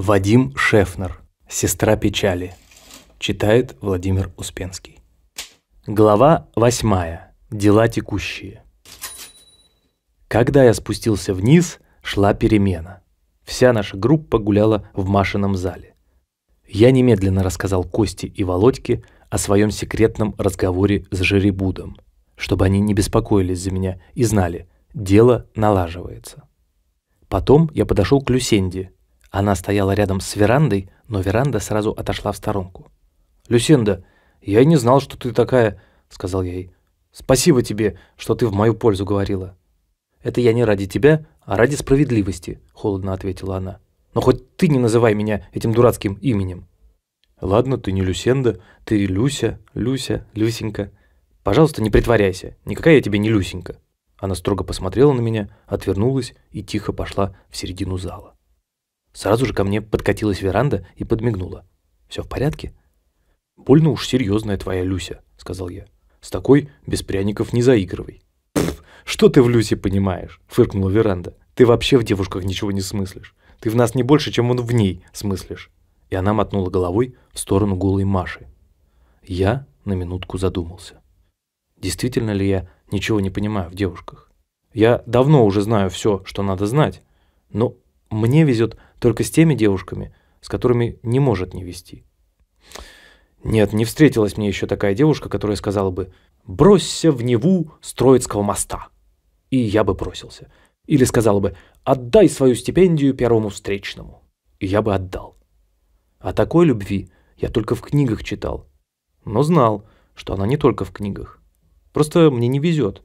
Вадим Шефнер. Сестра печали. Читает Владимир Успенский. Глава восьмая. Дела текущие. Когда я спустился вниз, шла перемена. Вся наша группа гуляла в Машином зале. Я немедленно рассказал Косте и Володьке о своем секретном разговоре с Жеребудом, чтобы они не беспокоились за меня и знали, дело налаживается. Потом я подошел к Люсенде она стояла рядом с верандой, но веранда сразу отошла в сторонку. «Люсенда, я и не знал, что ты такая», — сказал я ей. «Спасибо тебе, что ты в мою пользу говорила». «Это я не ради тебя, а ради справедливости», — холодно ответила она. «Но хоть ты не называй меня этим дурацким именем». «Ладно, ты не Люсенда, ты Люся, Люся, Люсенька. Пожалуйста, не притворяйся, никакая я тебе не Люсенька». Она строго посмотрела на меня, отвернулась и тихо пошла в середину зала. Сразу же ко мне подкатилась веранда и подмигнула. «Все в порядке?» «Больно уж серьезная твоя Люся», — сказал я. «С такой без пряников не заигрывай». «Пф, что ты в Люсе понимаешь?» — фыркнула веранда. «Ты вообще в девушках ничего не смыслишь. Ты в нас не больше, чем он в ней смыслишь». И она мотнула головой в сторону голой Маши. Я на минутку задумался. Действительно ли я ничего не понимаю в девушках? Я давно уже знаю все, что надо знать, но мне везет только с теми девушками, с которыми не может не вести. Нет, не встретилась мне еще такая девушка, которая сказала бы «бросься в Неву с Троицкого моста». И я бы бросился. Или сказала бы «отдай свою стипендию первому встречному». И я бы отдал. О такой любви я только в книгах читал. Но знал, что она не только в книгах. Просто мне не везет.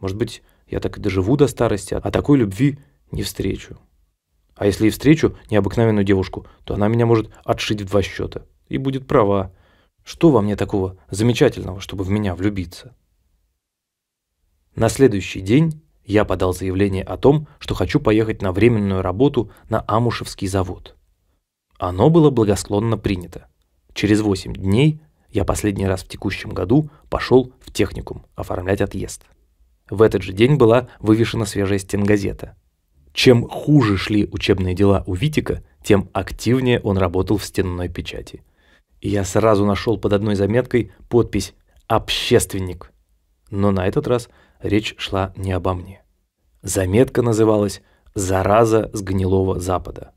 Может быть, я так и доживу до старости, а такой любви не встречу. А если и встречу необыкновенную девушку, то она меня может отшить в два счета. И будет права. Что во мне такого замечательного, чтобы в меня влюбиться? На следующий день я подал заявление о том, что хочу поехать на временную работу на Амушевский завод. Оно было благосклонно принято. Через 8 дней я последний раз в текущем году пошел в техникум оформлять отъезд. В этот же день была вывешена свежая стенгазета – чем хуже шли учебные дела у Витика, тем активнее он работал в стенной печати. И я сразу нашел под одной заметкой подпись «Общественник». Но на этот раз речь шла не обо мне. Заметка называлась «Зараза с гнилого запада».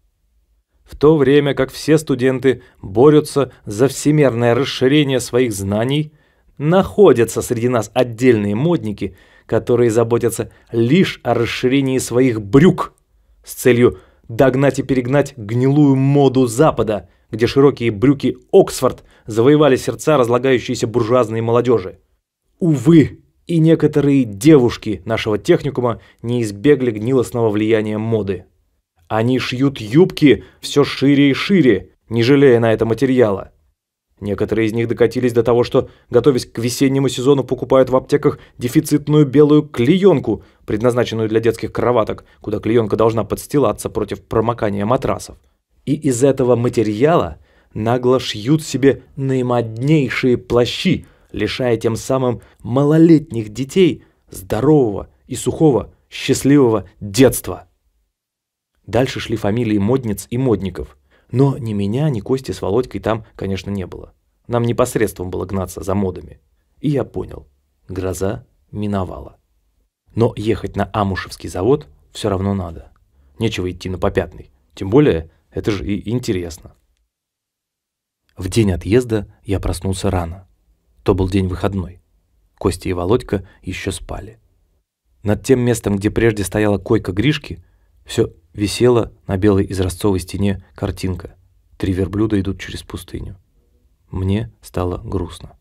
В то время как все студенты борются за всемирное расширение своих знаний, находятся среди нас отдельные модники – которые заботятся лишь о расширении своих брюк с целью догнать и перегнать гнилую моду Запада, где широкие брюки Оксфорд завоевали сердца разлагающейся буржуазной молодежи. Увы, и некоторые девушки нашего техникума не избегли гнилостного влияния моды. Они шьют юбки все шире и шире, не жалея на это материала. Некоторые из них докатились до того, что, готовясь к весеннему сезону, покупают в аптеках дефицитную белую клеенку, предназначенную для детских кроваток, куда клеенка должна подстилаться против промокания матрасов. И из этого материала нагло шьют себе наимоднейшие плащи, лишая тем самым малолетних детей здорового и сухого счастливого детства. Дальше шли фамилии модниц и модников – но ни меня, ни Кости с Володькой там, конечно, не было. Нам непосредством было гнаться за модами. И я понял, гроза миновала. Но ехать на Амушевский завод все равно надо. Нечего идти на попятный. Тем более, это же и интересно. В день отъезда я проснулся рано. То был день выходной. Костя и Володька еще спали. Над тем местом, где прежде стояла койка Гришки, все Висела на белой изразцовой стене картинка. Три верблюда идут через пустыню. Мне стало грустно.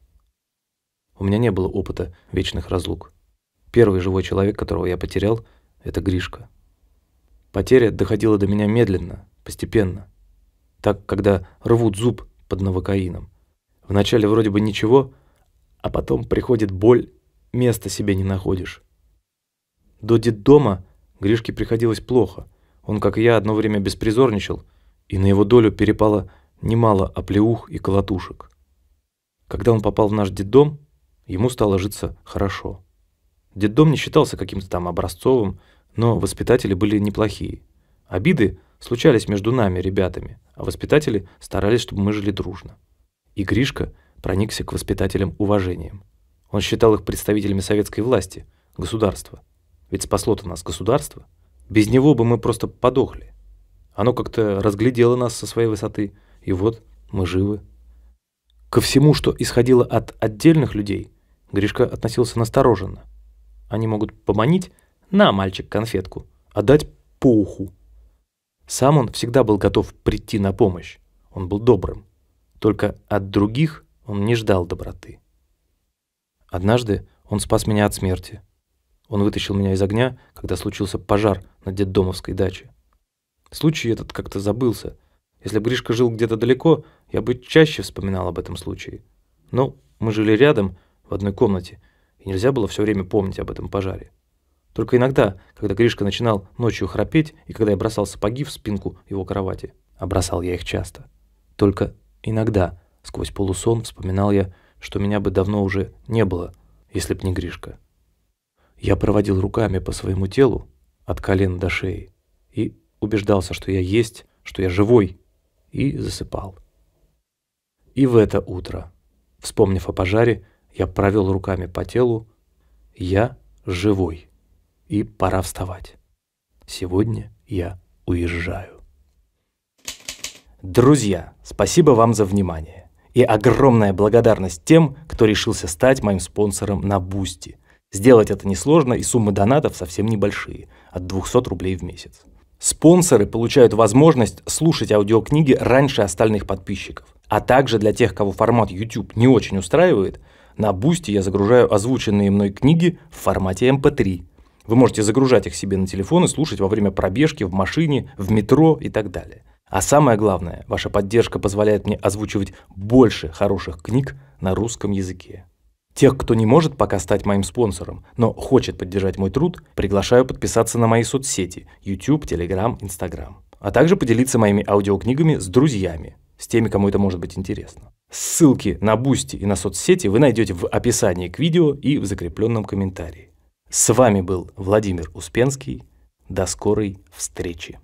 У меня не было опыта вечных разлук. Первый живой человек, которого я потерял, это Гришка. Потеря доходила до меня медленно, постепенно. Так, когда рвут зуб под новокаином. Вначале вроде бы ничего, а потом приходит боль, места себе не находишь. До детдома Гришке приходилось плохо – он, как и я, одно время беспризорничал, и на его долю перепало немало оплеух и колотушек. Когда он попал в наш детдом, ему стало житься хорошо. Детдом не считался каким-то там образцовым, но воспитатели были неплохие. Обиды случались между нами, ребятами, а воспитатели старались, чтобы мы жили дружно. И Гришка проникся к воспитателям уважением. Он считал их представителями советской власти, государства. Ведь спасло-то нас государство – без него бы мы просто подохли. Оно как-то разглядело нас со своей высоты, и вот мы живы. Ко всему, что исходило от отдельных людей, Гришка относился настороженно. Они могут поманить «на, мальчик, конфетку», а дать по уху. Сам он всегда был готов прийти на помощь. Он был добрым. Только от других он не ждал доброты. Однажды он спас меня от смерти. Он вытащил меня из огня, когда случился пожар на детдомовской даче. Случай этот как-то забылся. Если бы Гришка жил где-то далеко, я бы чаще вспоминал об этом случае. Но мы жили рядом, в одной комнате, и нельзя было все время помнить об этом пожаре. Только иногда, когда Гришка начинал ночью храпеть, и когда я бросал сапоги в спинку его кровати, а бросал я их часто. Только иногда, сквозь полусон, вспоминал я, что меня бы давно уже не было, если б не Гришка. Я проводил руками по своему телу, от колен до шеи, и убеждался, что я есть, что я живой, и засыпал. И в это утро, вспомнив о пожаре, я провел руками по телу, я живой, и пора вставать. Сегодня я уезжаю. Друзья, спасибо вам за внимание. И огромная благодарность тем, кто решился стать моим спонсором на Бусти – Сделать это несложно, и суммы донатов совсем небольшие – от 200 рублей в месяц. Спонсоры получают возможность слушать аудиокниги раньше остальных подписчиков. А также для тех, кого формат YouTube не очень устраивает, на Бусти я загружаю озвученные мной книги в формате MP3. Эм Вы можете загружать их себе на телефон и слушать во время пробежки, в машине, в метро и так далее. А самое главное, ваша поддержка позволяет мне озвучивать больше хороших книг на русском языке. Тех, кто не может пока стать моим спонсором, но хочет поддержать мой труд, приглашаю подписаться на мои соцсети YouTube, Telegram, Instagram. А также поделиться моими аудиокнигами с друзьями, с теми, кому это может быть интересно. Ссылки на Бусти и на соцсети вы найдете в описании к видео и в закрепленном комментарии. С вами был Владимир Успенский. До скорой встречи!